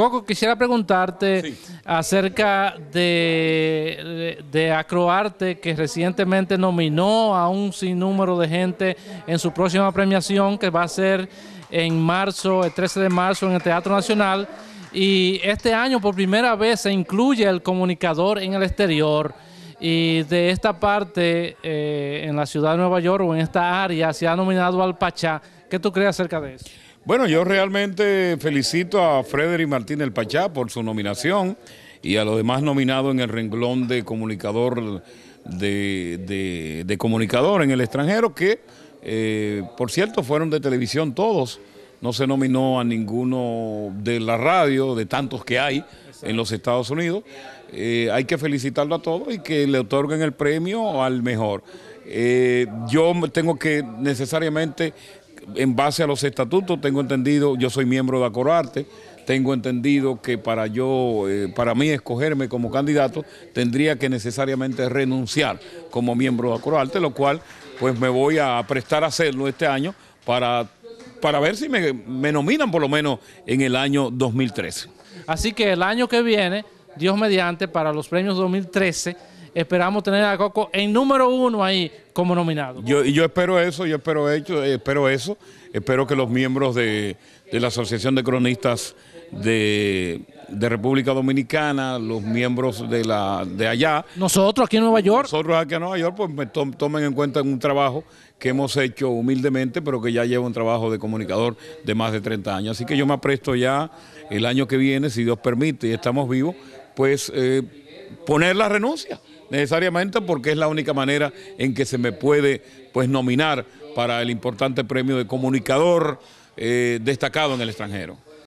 Coco, quisiera preguntarte acerca de, de, Acroarte, que recientemente nominó a un sinnúmero de gente en su próxima premiación, que va a ser en marzo, el 13 de marzo, en el Teatro Nacional. Y este año, por primera vez, se incluye el comunicador en el exterior. Y de esta parte, eh, en la ciudad de Nueva York o en esta área, se ha nominado al Pachá. ¿Qué tú crees acerca de eso? Bueno, yo realmente felicito a Frederick Martínez el Pachá por su nominación y a los demás nominados en el renglón de comunicador de, comunicador en el extranjero, que eh, por cierto fueron de televisión todos. No se nominó a ninguno de la radio, de tantos que hay en los Estados Unidos. Eh, hay que felicitarlo a todos y que le otorguen el premio al mejor. Eh, yo tengo que necesariamente en base a los estatutos, tengo entendido, yo soy miembro de Acroarte, tengo entendido que para yo, eh, para mí escogerme como candidato, tendría que necesariamente renunciar como miembro de Acorarte, lo cual pues me voy a prestar a hacerlo este año para, para ver si me, me nominan por lo menos en el año 2013. Así que el año que viene, Dios mediante, para los premios 2013 Esperamos tener a Coco en número uno ahí como nominado. Yo, yo espero eso, yo espero, hecho, eh, espero eso. Espero que los miembros de, la Asociación de Cronistas de, República Dominicana, los miembros de, la, de allá. Nosotros aquí en Nueva York. Nosotros aquí en Nueva York, pues me tomen en cuenta un trabajo que hemos hecho humildemente, pero que ya lleva un trabajo de comunicador de más de 30 años. Así que yo me apresto ya el año que viene, si Dios permite, y estamos vivos, pues eh, poner la renuncia necesariamente porque es la única manera en que se me puede pues nominar para el importante premio de comunicador eh, destacado en el extranjero.